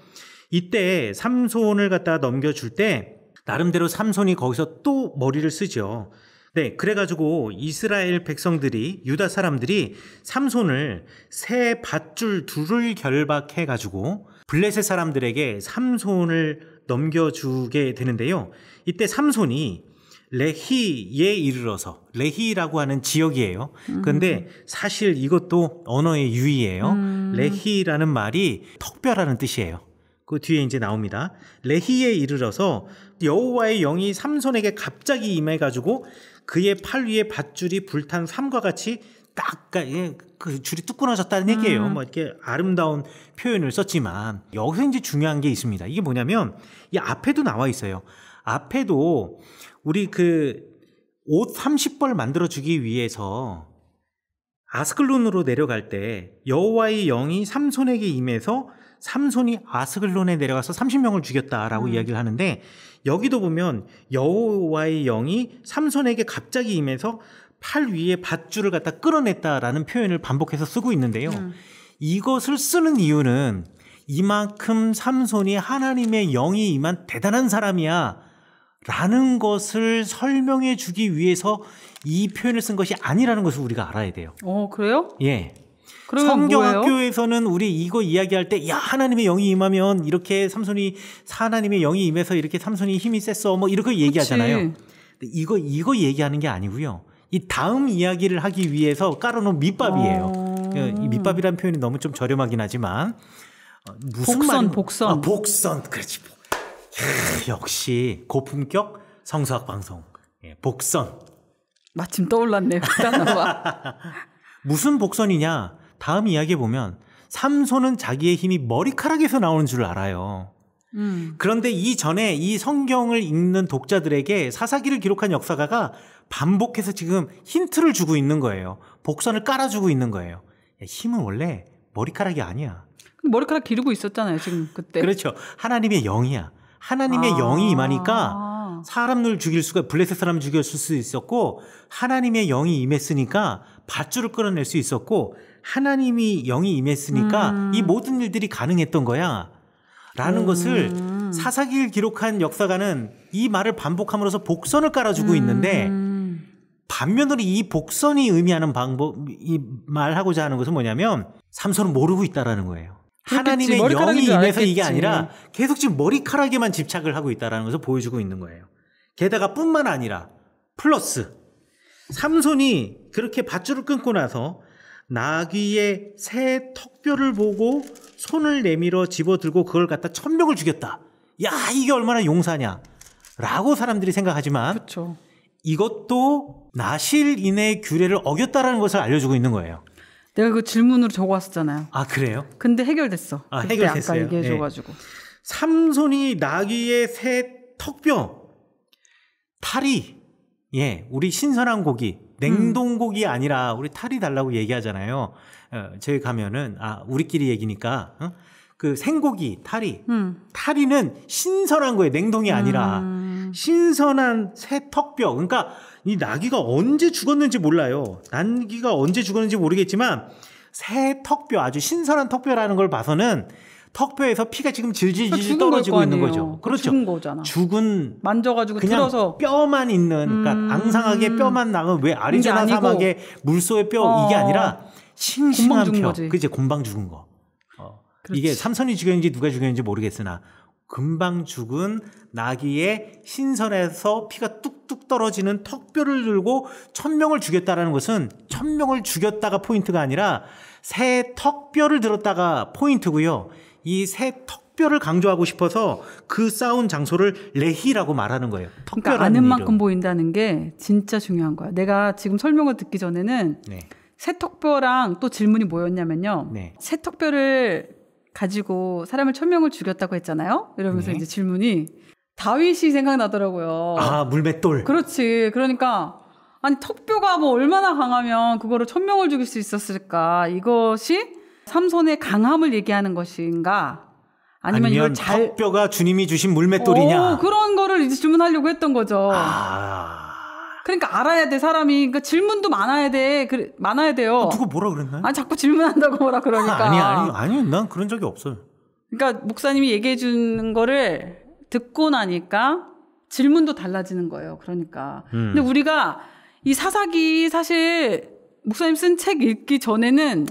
이때 삼손을 갖다 넘겨줄 때 나름대로 삼손이 거기서 또 머리를 쓰죠. 네, 그래가지고 이스라엘 백성들이 유다 사람들이 삼손을 새 밧줄 둘을 결박해가지고 블레셋 사람들에게 삼손을 넘겨주게 되는데요. 이때 삼손이 레히에 이르러서 레히라고 하는 지역이에요. 그런데 음. 사실 이것도 언어의 유의예요. 음. 레히라는 말이 턱뼈라는 뜻이에요. 그 뒤에 이제 나옵니다. 레히에 이르러서 여호와의 영이 삼손에게 갑자기 임해 가지고 그의 팔 위에 밧줄이 불탄 삶과 같이 딱그 예, 줄이 뚝 끊어졌다는 음. 얘기예요. 음. 뭐 이렇게 아름다운 표현을 썼지만 여기서 이제 중요한 게 있습니다. 이게 뭐냐면 이 앞에도 나와 있어요. 앞에도 우리 그 옷 30벌 만들어 주기 위해서 아스글론으로 내려갈 때 여호와의 영이 삼손에게 임해서 삼손이 아스글론에 내려가서 30명을 죽였다라고 음. 이야기를 하는데 여기도 보면 여호와의 영이 삼손에게 갑자기 임해서 팔 위에 밧줄을 갖다 끌어냈다라는 표현을 반복해서 쓰고 있는데요. 음. 이것을 쓰는 이유는 이만큼 삼손이 하나님의 영이 임한 대단한 사람이야. 라는 것을 설명해 주기 위해서 이 표현을 쓴 것이 아니라는 것을 우리가 알아야 돼요. 어, 그래요? 예. 성경학교에서는 우리 이거 이야기할 때, 야, 하나님의 영이 임하면 이렇게 삼손이, 하나님의 영이 임해서 이렇게 삼손이 힘이 셌어. 뭐 이렇게 얘기하잖아요. 이거, 이거 얘기하는 게 아니고요. 이 다음 이야기를 하기 위해서 깔아놓은 밑밥이에요. 어... 예, 이 밑밥이라는 표현이 너무 좀 저렴하긴 하지만, 어, 무슨 복선, 말... 복선. 아, 복선. 그렇지. 역시 고품격 성수학 방송 예, 복선. 마침 떠올랐네요. [LAUGHS] 무슨 복선이냐? 다음 이야기에 보면 삼손은 자기의 힘이 머리카락에서 나오는 줄 알아요. 음. 그런데 이전에 이 성경을 읽는 독자들에게 사사기를 기록한 역사가가 반복해서 지금 힌트를 주고 있는 거예요. 복선을 깔아주고 있는 거예요. 힘은 원래 머리카락이 아니야. 머리카락 기르고 있었잖아요, 지금 그때. 그렇죠. 하나님의 영이야. 하나님의 아. 영이 임하니까 아. 사람을 죽일 수가 블레셋 사람 죽였을 수 있었고 하나님의 영이 임했으니까 밧줄을 끌어낼 수 있었고 하나님이 영이 임했으니까 음. 이 모든 일들이 가능했던 거야. 라는 음. 것을 사사기를 기록한 역사가는 이 말을 반복함으로써 복선을 깔아주고 음. 있는데 반면으로 이 복선이 의미하는 방법 이 말하고자 하는 것은 뭐냐면 삼손은 모르고 있다라는 거예요. 뭐 하나님의 영이 임해서 이게 아니라 계속 지금 머리카락에만 집착을 하고 있다라는 것을 보여주고 있는 거예요. 게다가 뿐만 아니라 플러스 삼손이 그렇게 밧줄을 끊고 나서 나귀의 새 턱뼈를 보고 손을 내밀어 집어들고 그걸 갖다 천명을 죽였다. 야 이게 얼마나 용사냐라고 사람들이 생각하지만 그쵸. 이것도 나실인의 규례를 어겼다라는 것을 알려주고 있는 거예요. 내가 그 질문으로 적어왔었잖아요. 아 그래요? 근데 해결됐어. 아 해결됐어요. 아까 예. 얘기해줘가지고. 네. 삼손이 나귀의 새 턱뼈 탈이 예 우리 신선한 고기 냉동고기 음. 아니라 우리 탈이 달라고 얘기하잖아요. 어, 저희 가면은 아 우리끼리 얘기니까 어? 그 생고기 탈이 음. 탈이는 신선한 거예요. 냉동이 아니라 음. 신선한 새 턱뼈. 그러니까 이 나귀가 언제 죽었는지 몰라요. 난귀가 언제 죽었는지 모르겠지만 새 턱뼈 아주 신선한 턱뼈라는 걸 봐서는 턱뼈에서 피가 지금 질질질 그러니까 떨어지고 있는 거죠. 그렇죠. 죽은 거잖아. 죽은 만져가지고 그냥 들어서 뼈만 있는 그러니까 음... 앙상하게 뼈만 나은 왜 아리조나 사막의 물소의 뼈 어... 이게 아니라 싱싱한 뼈. 그제 이 곰방 죽은 거. 어. 이게 삼선이 죽였는지 누가 죽였는지 모르겠으나 금방 죽은 나귀의 신선에서 피가 뚝뚝 떨어지는 턱뼈를 들고 천명을 죽였다라는 것은 천명을 죽였다가 포인트가 아니라 새 턱뼈를 들었다가 포인트고요. 이 새 턱뼈를 강조하고 싶어서 그 싸운 장소를 레히라고 말하는 거예요. 그러니까 턱뼈라는 그러니까 아는 이름. 만큼 보인다는 게 진짜 중요한 거야. 내가 지금 설명을 듣기 전에는 네. 새 턱뼈랑 또 질문이 뭐였냐면요. 네. 새 턱뼈를 가지고 사람을 천 명을 죽였다고 했잖아요. 이러면서 네. 이제 질문이 다윗이 생각나더라고요. 아 물맷돌. 그렇지. 그러니까 아니 턱뼈가 뭐 얼마나 강하면 그거를 천 명을 죽일 수 있었을까? 이것이 삼손의 강함을 얘기하는 것인가? 아니면, 아니면 이걸 잘 턱뼈가 주님이 주신 물맷돌이냐? 오, 그런 거를 이제 주문하려고 했던 거죠. 아. 그러니까 알아야 돼 사람이. 그러니까 질문도 많아야 돼. 그, 많아야 돼요. 아, 누가 뭐라 그랬나요? 아 자꾸 질문한다고 뭐라 아, 그러니까. 아, 니 아니 아니난 그런 적이 없어요. 그러니까 목사님이 얘기해 주는 거를 듣고 나니까 질문도 달라지는 거예요. 그러니까. 음. 근데 우리가 이 사사기 사실 목사님 쓴 책 읽기 전에는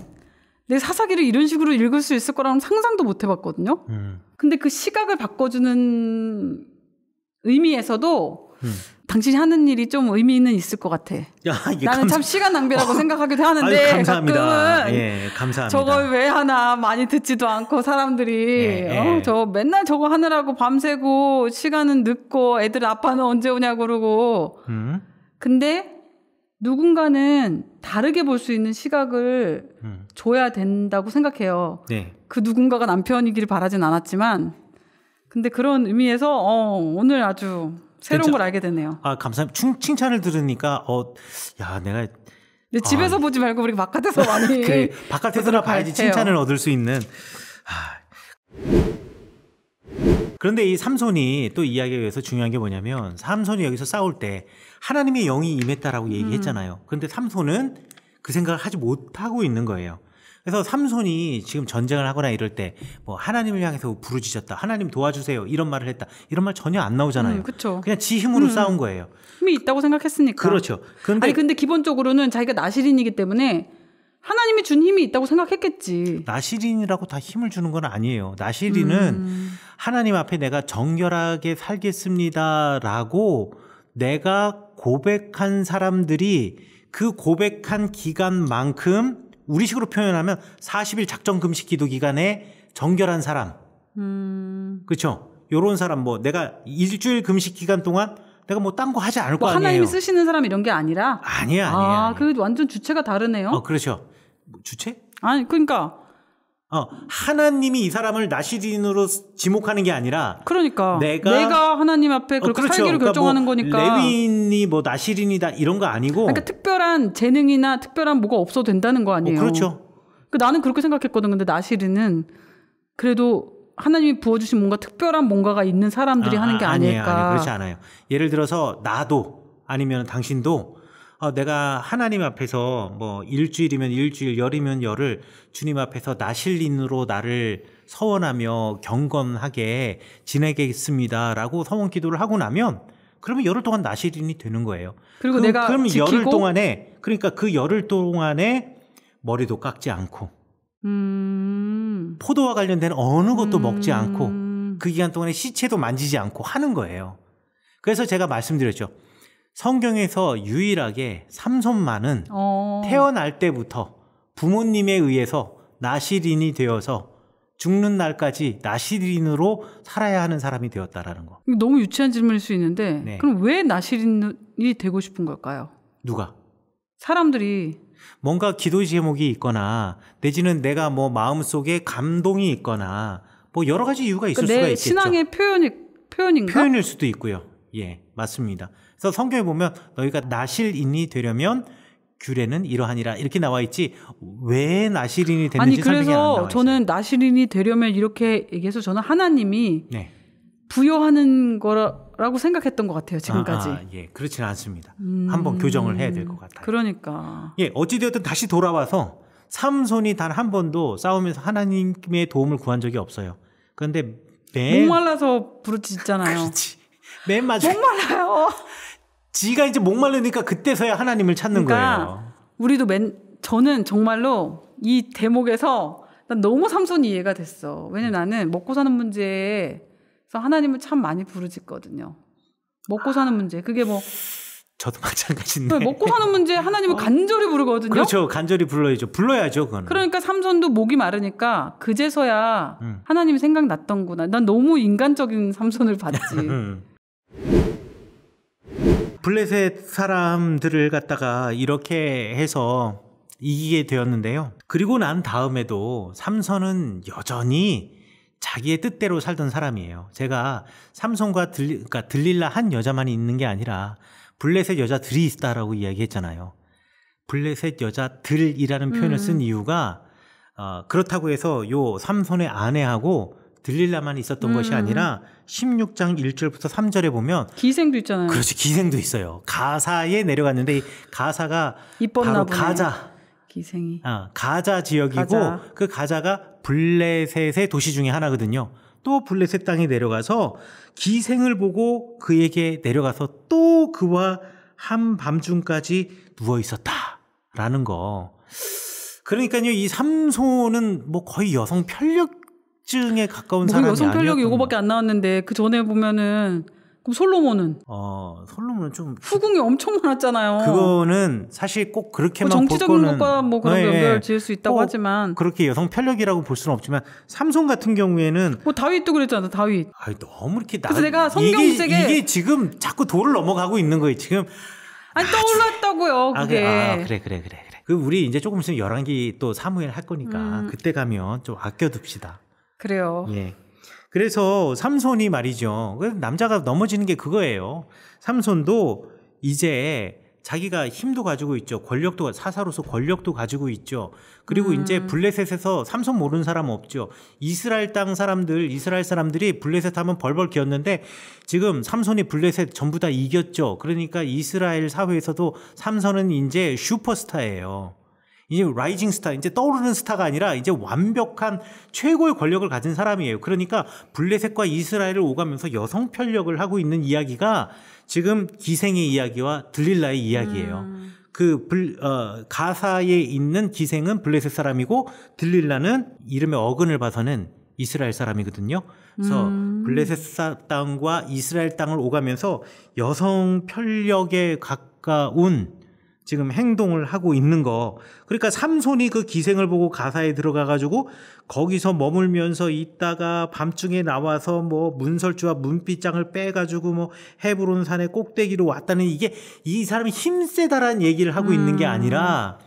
내 사사기를 이런 식으로 읽을 수 있을 거라는 상상도 못 해봤거든요. 음. 근데 그 시각을 바꿔주는 의미에서도 음. 당신이 하는 일이 좀 의미는 있을 것 같아. 야, 나는 감사... 참 시간 낭비라고 어. 생각하기도 하는데 아유, 감사합니다. 가끔은 예, 감사합니다. 저걸 왜 하나 많이 듣지도 않고 사람들이 예, 예. 어, 저 맨날 저거 하느라고 밤새고 시간은 늦고 애들 아빠는 언제 오냐고 그러고 음. 근데 누군가는 다르게 볼 수 있는 시각을 음. 줘야 된다고 생각해요. 네. 그 누군가가 남편이기를 바라진 않았지만 근데 그런 의미에서 어, 오늘 아주 새로운 괜찮... 걸 알게 되네요. 아, 감사합니다. 충, 칭찬을 들으니까, 어, 야, 내가. 근데 집에서 아, 보지 말고 우리 바깥에서 [LAUGHS] 많이. 그 바깥에서나 봐야지 갈게요. 칭찬을 얻을 수 있는. 아... 그런데 이 삼손이 또 이야기에 의해서 중요한 게 뭐냐면 삼손이 여기서 싸울 때 하나님의 영이 임했다라고 얘기했잖아요. 음. 그런데 삼손은 그 생각을 하지 못하고 있는 거예요. 그래서 삼손이 지금 전쟁을 하거나 이럴 때 뭐 하나님을 향해서 부르짖었다. 하나님 도와주세요. 이런 말을 했다. 이런 말 전혀 안 나오잖아요. 음, 그렇죠. 그냥 지 힘으로 음, 싸운 거예요. 힘이 있다고 생각했으니까. 그렇죠. 근데 아니 근데 기본적으로는 자기가 나시린이기 때문에 하나님이 준 힘이 있다고 생각했겠지. 나시린이라고 다 힘을 주는 건 아니에요. 나시린은 음. 하나님 앞에 내가 정결하게 살겠습니다라고 내가 고백한 사람들이 그 고백한 기간만큼 우리식으로 표현하면 40일 작전 금식 기도 기간에 정결한 사람. 음. 그렇죠. 요런 사람 뭐 내가 일주일 금식 기간 동안 내가 뭐 딴 거 하지 않을 뭐거 아니에요. 하나님이 쓰시는 사람 이런 게 아니라 아니야, 아니야. 아, 아니야. 그 완전 주체가 다르네요. 어, 그렇죠. 뭐 주체? 아니, 그러니까 어, 하나님이 이 사람을 나시린으로 지목하는 게 아니라 그러니까 내가, 내가 하나님 앞에 어, 그렇게 어, 그렇죠. 살기를 그러니까 뭐 결정하는 뭐 거니까 레위인이 뭐 나시린이다 이런 거 아니고 그러니까 특별한 재능이나 특별한 뭐가 없어도 된다는 거 아니에요. 어, 그렇죠. 그러니까 나는 그렇게 생각했거든. 근데 나시린은 그래도 하나님이 부어주신 뭔가 특별한 뭔가가 있는 사람들이 아, 하는 게아 아니에요, 아니에요. 그렇지 않아요. 예를 들어서 나도 아니면 당신도 어, 내가 하나님 앞에서 뭐 일주일이면 일주일, 열이면 열을 주님 앞에서 나실린으로 나를 서원하며 경건하게 지내겠습니다라고 서원 기도를 하고 나면 그러면 열흘 동안 나실인이 되는 거예요. 그리고 그럼, 내가 그럼 열흘 동안에 그러니까 그 열흘 동안에 머리도 깎지 않고 음... 포도와 관련된 어느 것도 음... 먹지 않고 그 기간 동안에 시체도 만지지 않고 하는 거예요. 그래서 제가 말씀드렸죠. 성경에서 유일하게 삼손만은 어. 태어날 때부터 부모님에 의해서 나시린이 되어서 죽는 날까지 나시린으로 살아야 하는 사람이 되었다라는 거. 너무 유치한 질문일 수 있는데 네. 그럼 왜 나시린이 되고 싶은 걸까요? 누가? 사람들이 뭔가 기도 제목이 있거나 내지는 내가 뭐 마음속에 감동이 있거나 뭐 여러 가지 이유가 있을 그러니까 수가 있겠죠. 내 신앙의 표현이 표현인가? 표현일 수도 있고요. 예, 맞습니다. 그래서 성경에 보면 너희가 나실인이 되려면 규례는 이러하니라 이렇게 나와 있지 왜 나실인이 되는지 아니 그래서 저는 나실인이 되려면 이렇게 얘기해서 저는 하나님이 네. 부여하는 거라고 생각했던 것 같아요 지금까지. 아, 아, 예, 그렇지는 않습니다. 음... 한번 교정을 해야 될 것 같아요. 그러니까. 예, 어찌되었든 다시 돌아와서 삼손이 단 한 번도 싸우면서 하나님의 도움을 구한 적이 없어요. 그런데 맨 목말라서 부르짖잖아요. [LAUGHS] 그렇지. 맨 마지막 목말라요. 지가 이제 목말르니까 그때서야 하나님을 찾는 그러니까 거예요. 우리도 맨 저는 정말로 이 대목에서 난 너무 삼손이 이해가 됐어. 왜냐면 음. 나는 먹고 사는 문제에서 하나님을 참 많이 부르짖거든요. 먹고 사는 문제. 그게 뭐 저도 [LAUGHS] 마찬가지인데. 먹고 사는 문제 하나님을 어. 간절히 부르거든요. 그렇죠. 간절히 불러야죠. 불러야죠, 그거는. 그러니까 삼손도 목이 마르니까 그제서야 음. 하나님이 생각났던구나. 난 너무 인간적인 삼손을 봤지. [LAUGHS] 음. 블레셋 사람들을 갖다가 이렇게 해서 이기게 되었는데요. 그리고 난 다음에도 삼선은 여전히 자기의 뜻대로 살던 사람이에요. 제가 삼손과 들, 그러니까 들릴라 한 여자만 있는 게 아니라 블레셋 여자들이 있다라고 이야기했잖아요. 블레셋 여자들이라는 표현을 음. 쓴 이유가 어, 그렇다고 해서 요 삼손의 아내하고 들릴라만 있었던 음. 것이 아니라 16장 1절부터 3절에 보면 기생도 있잖아요. 그렇지 기생도 있어요. 가사에 내려갔는데 이 가사가 바로 보네. 가자 기생이 아, 가자 지역이고 가자. 그 가자가 블레셋의 도시 중에 하나거든요. 또 블레셋 땅에 내려가서 기생을 보고 그에게 내려가서 또 그와 한밤중까지 누워 있었다라는 거. 그러니까요, 이 삼손은 뭐 거의 여성 편력 통증에 가까운 뭐, 사람이 여성 편력이 요거밖에 안 나왔는데 그 전에 보면은 그럼 솔로몬은? 어, 솔로몬은 좀 후궁이 엄청 많았잖아요. 그거는 사실 꼭 그렇게만 뭐 정치적인 것과 뭐 그런 네, 연결 네. 지을 수 있다고 하지만 그렇게 여성 편력이라고 볼 수는 없지만 삼손 같은 경우에는 뭐 다윗도 그랬잖아, 다윗. 아, 너무 이렇게 나. 그 내가 성경책에 이게, 이게 지금 자꾸 도를 넘어가고 있는 거예요. 지금 아니 아, 떠올랐다고요, 아, 그, 그게. 아, 그래, 그래, 그래, 그래. 그 우리 이제 조금 있으면 열한기 또 사무엘 할 거니까 음. 그때 가면 좀 아껴둡시다. 그래요. 예. 그래서 삼손이 말이죠. 남자가 넘어지는 게 그거예요. 삼손도 이제 자기가 힘도 가지고 있죠. 권력도 사사로서 권력도 가지고 있죠. 그리고 음. 이제 블레셋에서 삼손 모르는 사람 없죠. 이스라엘 땅 사람들, 이스라엘 사람들이 블레셋 하면 벌벌 기었는데 지금 삼손이 블레셋 전부 다 이겼죠. 그러니까 이스라엘 사회에서도 삼손은 이제 슈퍼스타예요. 이제 라이징 스타, 이제 떠오르는 스타가 아니라 이제 완벽한 최고의 권력을 가진 사람이에요. 그러니까 블레셋과 이스라엘을 오가면서 여성 편력을 하고 있는 이야기가 지금 기생의 이야기와 들릴라의 이야기예요. 음. 그 불, 어, 가사에 있는 기생은 블레셋 사람이고 들릴라는 이름의 어근을 봐서는 이스라엘 사람이거든요. 그래서 음. 블레셋 땅과 이스라엘 땅을 오가면서 여성 편력에 가까운 지금 행동을 하고 있는 거. 그러니까 삼손이 그 기생을 보고 가사에 들어가 가지고 거기서 머물면서 있다가 밤중에 나와서 뭐 문설주와 문빗장을 빼 가지고 뭐해부론 산의 꼭대기로 왔다는 이게 이 사람이 힘세다라는 얘기를 하고 음. 있는 게 음. 아니라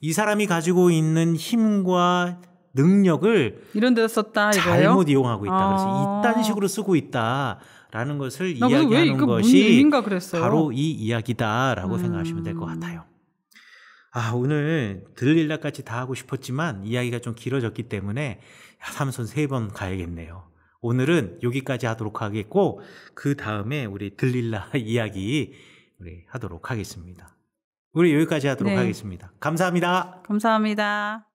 이 사람이 가지고 있는 힘과 능력을 이런 데서 썼다 이거요 잘못 이용하고 있다. 아. 그래서 이딴 아. 식으로 쓰고 있다. 라는 것을 이야기하는 것이 바로 이 이야기다라고 음... 생각하시면 될 것 같아요. 아, 오늘 들릴 날까지 다 하고 싶었지만 이야기가 좀 길어졌기 때문에 야, 삼손 세번 가야겠네요. 오늘은 여기까지 하도록 하겠고 그 다음에 우리 들릴라 [LAUGHS] 이야기 우리 하도록 하겠습니다. 우리 여기까지 하도록 네. 하겠습니다. 감사합니다. 감사합니다.